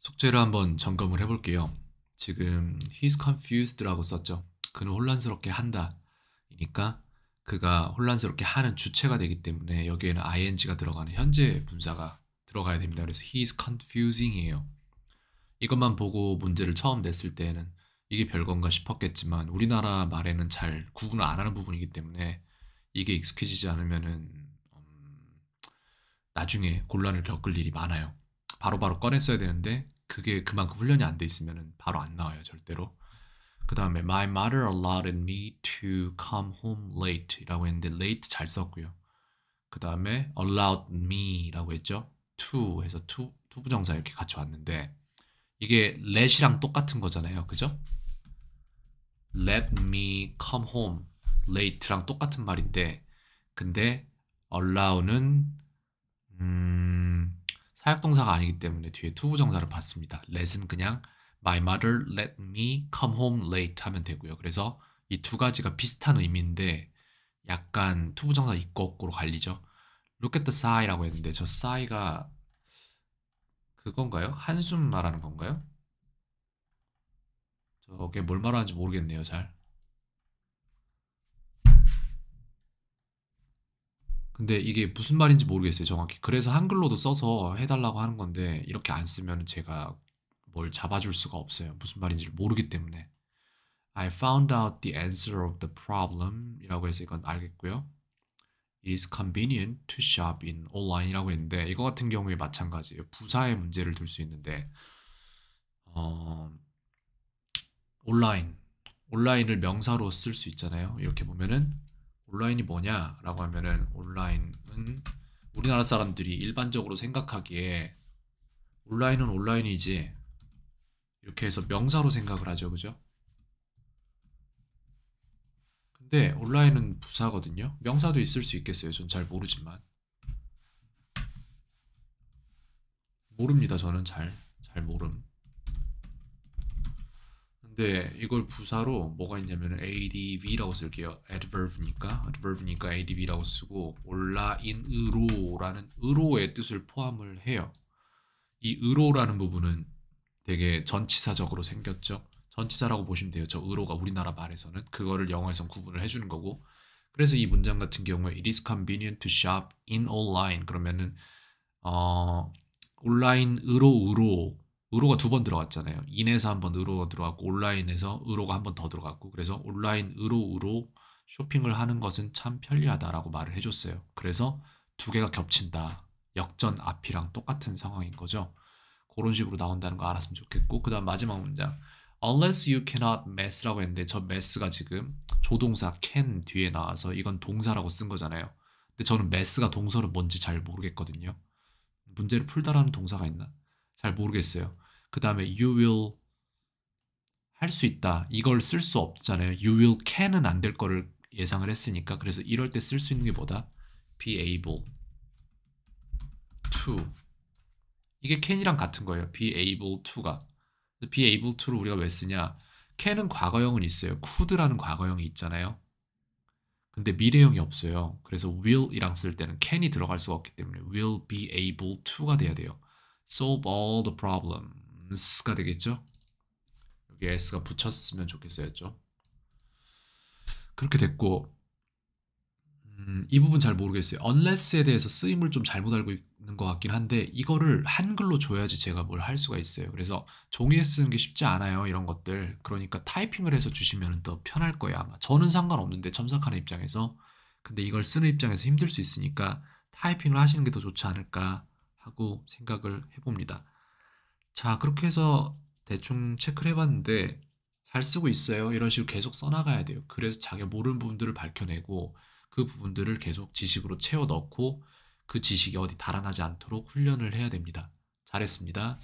숙제를 한번 점검을 해볼게요. 지금 he's confused라고 썼죠. 그는 혼란스럽게 한다. 이니까 그가 혼란스럽게 하는 주체가 되기 때문에 여기에는 ing가 들어가는 현재 분사가 들어가야 됩니다. 그래서 he's confusing이에요. 이것만 보고 문제를 처음 냈을 때는 이게 별건가 싶었겠지만 우리나라 말에는 잘 구분을 안 하는 부분이기 때문에 이게 익숙해지지 않으면 음, 나중에 곤란을 겪을 일이 많아요. 바로바로 바로 꺼냈어야 되는데 그게 그만큼 훈련이 안 돼 있으면 바로 안 나와요 절대로 그 다음에 My mother allowed me to come home late 라고 했는데 late 잘 썼고요 그 다음에 allowed me 라고 했죠 to 해서 to, to 부정사 이렇게 같이 왔는데 이게 let이랑 똑같은 거잖아요 그죠? let me come home late랑 똑같은 말인데 근데 allow는 음, 사역동사가 아니기 때문에 뒤에 투부정사를 받습니다. let은 그냥 my mother let me come home late 하면 되고요. 그래서 이 두 가지가 비슷한 의미인데 약간 투부정사 있고 없고로 갈리죠. look at the sigh라고 했는데 저 sigh가 그건가요? 한숨 말하는 건가요? 저게 뭘 말하는지 모르겠네요, 잘. 근데 이게 무슨 말인지 모르겠어요, 정확히. 그래서 한글로도 써서 해달라고 하는 건데, 이렇게 안 쓰면 제가 뭘 잡아줄 수가 없어요. 무슨 말인지 를 모르기 때문에. I found out the answer of the problem 이라고 해서 이건 알겠고요. is convenient to shop in online 이라고 했는데 이거 같은 경우에 마찬가지예요. 부사의 문제를 들 수 있는데 어, 온라인 온라인을 명사로 쓸 수 있잖아요. 이렇게 보면은 온라인이 뭐냐라고 하면은 온라인은 우리나라 사람들이 일반적으로 생각하기에 온라인은 온라인이지 이렇게 해서 명사로 생각을 하죠 그죠 근데 온라인은 부사거든요 명사도 있을 수 있겠어요 전 잘 모르지만 모릅니다 저는 잘 잘 모름 네, 이걸 부사로 뭐가 있냐면 adv라고 쓸게요. adverb니까 adverb니까 adv라고 쓰고 올라인으로라는 으로의 뜻을 포함을 해요. 이 으로라는 부분은 되게 전치사적으로 생겼죠. 전치사라고 보시면 돼요. 저 으로가 우리나라 말에서는 그거를 영어에선 구분을 해주는 거고 그래서 이 문장 같은 경우에 it is convenient to shop in online 그러면은 어 온라인으로 으로 의로가 두 번 들어갔잖아요. 인에서 한번 의로가 들어갔고 온라인에서 의로가 한 번 더 들어갔고 그래서 온라인 의로 의로 쇼핑을 하는 것은 참 편리하다라고 말을 해줬어요. 그래서 두 개가 겹친다. 역전 앞이랑 똑같은 상황인 거죠. 그런 식으로 나온다는 거 알았으면 좋겠고 그 다음 마지막 문장 Unless you cannot mess라고 했는데 저 mess가 지금 조동사 can 뒤에 나와서 이건 동사라고 쓴 거잖아요. 근데 저는 mess가 동사로 뭔지 잘 모르겠거든요. 문제를 풀다라는 동사가 있나? 잘 모르겠어요. 그 다음에 you will 할 수 있다. 이걸 쓸 수 없잖아요. you will can은 안 될 거를 예상을 했으니까 그래서 이럴 때 쓸 수 있는 게 뭐다? be able to 이게 can이랑 같은 거예요. be able to가 be able to를 우리가 왜 쓰냐? can은 과거형은 있어요. could라는 과거형이 있잖아요. 근데 미래형이 없어요. 그래서 will이랑 쓸 때는 can이 들어갈 수가 없기 때문에 will be able to가 돼야 돼요. solve all the problem. s s가 되겠죠? 여기 s가 붙였으면 좋겠어요,죠? 그렇게 됐고 음, 이 부분 잘 모르겠어요. unless에 대해서 쓰임을 좀 잘못 알고 있는 것 같긴 한데 이거를 한글로 줘야지 제가 뭘 할 수가 있어요. 그래서 종이에 쓰는 게 쉽지 않아요. 이런 것들. 그러니까 타이핑을 해서 주시면 더 편할 거예요. 아마 저는 상관없는데 첨삭하는 입장에서 근데 이걸 쓰는 입장에서 힘들 수 있으니까 타이핑을 하시는 게 더 좋지 않을까 하고 생각을 해봅니다. 자, 그렇게 해서 대충 체크를 해봤는데 잘 쓰고 있어요. 이런 식으로 계속 써나가야 돼요. 그래서 자기가 모르는 부분들을 밝혀내고 그 부분들을 계속 지식으로 채워 넣고 그 지식이 어디 달아나지 않도록 훈련을 해야 됩니다. 잘했습니다.